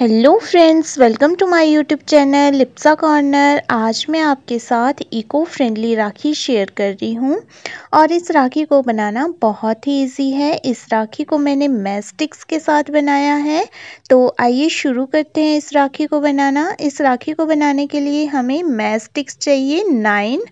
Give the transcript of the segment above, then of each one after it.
hello friends welcome to my YouTube channel Lipsa corner आज मैं आपके साथ इको फ्रेंडली राखी शेयर कर रही हूँ और इस राखी को बनाना बहुत ही इजी है इस राखी को मैंने मैस्टिक्स के साथ बनाया है तो आइए शुरू करते हैं इस राखी को बनाना इस राखी को बनाने के लिए हमें मैस्टिक्स चाहिए नाइन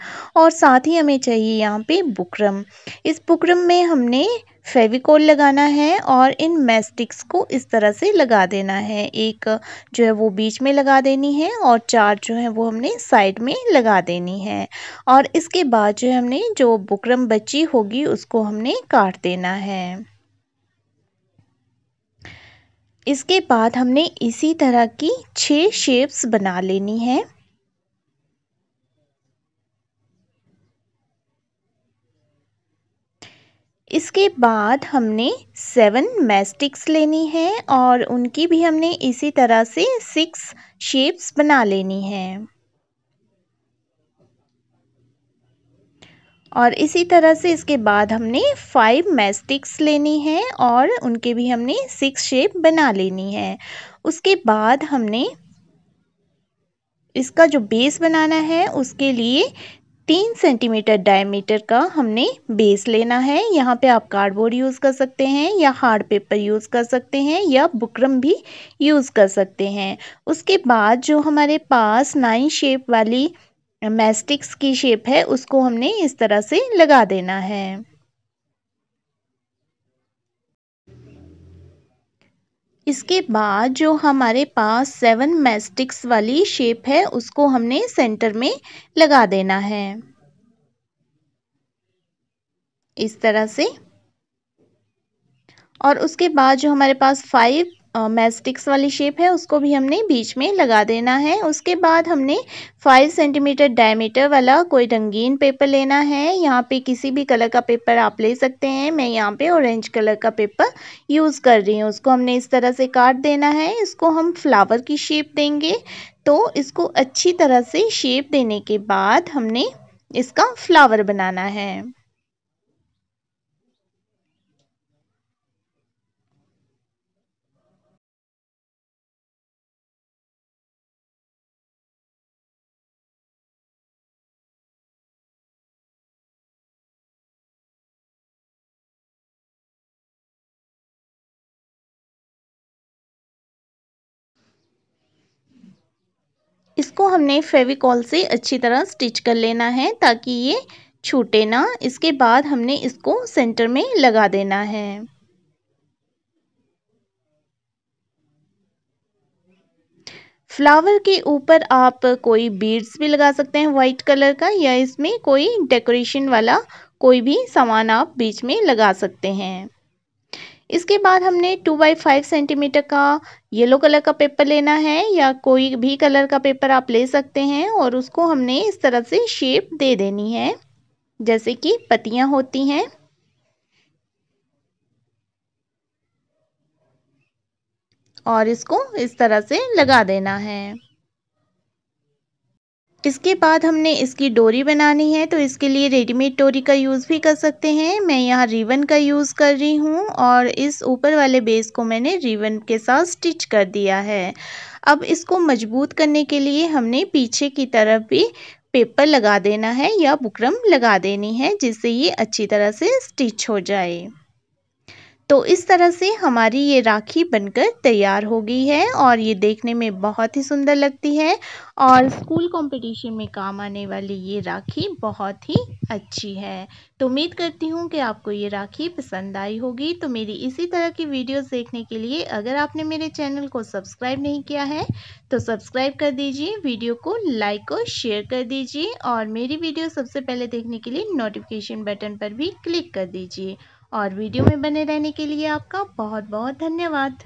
और साथ ही हमें चाहिए यहाँ पर बुकरम इस बुकरम में हमने फेविकोल लगाना है और इन मैस्टिक्स को इस तरह से लगा देना है एक जो है वो बीच में लगा देनी है और चार जो है वो हमने साइड में लगा देनी है और इसके बाद जो है हमने जो बुकरम बची होगी उसको हमने काट देना है इसके बाद हमने इसी तरह की छः शेप्स बना लेनी है इसके बाद हमने सेवन मैस्टिक्स लेनी है और उनकी भी हमने इसी तरह से सिक्स शेप्स बना लेनी है और इसी तरह से इसके बाद हमने फाइव मैस्टिक्स लेनी है और उनके भी हमने सिक्स शेप बना लेनी है उसके बाद हमने इसका जो बेस बनाना है उसके लिए तीन सेंटीमीटर डायमीटर का हमने बेस लेना है यहाँ पे आप कार्डबोर्ड यूज़ कर सकते हैं या हार्ड पेपर यूज़ कर सकते हैं या बुकरम भी यूज़ कर सकते हैं उसके बाद जो हमारे पास नाइन शेप वाली मैस्टिक्स की शेप है उसको हमने इस तरह से लगा देना है इसके बाद जो हमारे पास सेवन मैस्टिक्स वाली शेप है उसको हमने सेंटर में लगा देना है इस तरह से और उसके बाद जो हमारे पास फाइव मैस्टिक्स वाली शेप है उसको भी हमने बीच में लगा देना है उसके बाद हमने 5 सेंटीमीटर डायमीटर वाला कोई रंगीन पेपर लेना है यहाँ पे किसी भी कलर का पेपर आप ले सकते हैं मैं यहाँ पे ऑरेंज कलर का पेपर यूज़ कर रही हूँ उसको हमने इस तरह से काट देना है इसको हम फ्लावर की शेप देंगे तो इसको अच्छी तरह से शेप देने के बाद हमने इसका फ्लावर बनाना है इसको हमने फेविकॉल से अच्छी तरह स्टिच कर लेना है ताकि ये छूटे ना इसके बाद हमने इसको सेंटर में लगा देना है फ्लावर के ऊपर आप कोई बीड्स भी लगा सकते हैं वाइट कलर का या इसमें कोई डेकोरेशन वाला कोई भी सामान आप बीच में लगा सकते हैं इसके बाद हमने टू बाई फाइव सेंटीमीटर का येलो कलर का पेपर लेना है या कोई भी कलर का पेपर आप ले सकते हैं और उसको हमने इस तरह से शेप दे देनी है जैसे कि पत्तियां होती हैं और इसको इस तरह से लगा देना है इसके बाद हमने इसकी डोरी बनानी है तो इसके लिए रेडीमेड डोरी का यूज़ भी कर सकते हैं मैं यहाँ रिबन का यूज़ कर रही हूँ और इस ऊपर वाले बेस को मैंने रिबन के साथ स्टिच कर दिया है अब इसको मजबूत करने के लिए हमने पीछे की तरफ भी पेपर लगा देना है या बुकरम लगा देनी है जिससे ये अच्छी तरह से स्टिच हो जाए तो इस तरह से हमारी ये राखी बनकर तैयार हो गई है और ये देखने में बहुत ही सुंदर लगती है और स्कूल कंपटीशन में काम आने वाली ये राखी बहुत ही अच्छी है तो उम्मीद करती हूँ कि आपको ये राखी पसंद आई होगी तो मेरी इसी तरह की वीडियोस देखने के लिए अगर आपने मेरे चैनल को सब्सक्राइब नहीं किया है तो सब्सक्राइब कर दीजिए वीडियो को लाइक और शेयर कर दीजिए और मेरी वीडियो सबसे पहले देखने के लिए नोटिफिकेशन बटन पर भी क्लिक कर दीजिए और वीडियो में बने रहने के लिए आपका बहुत बहुत धन्यवाद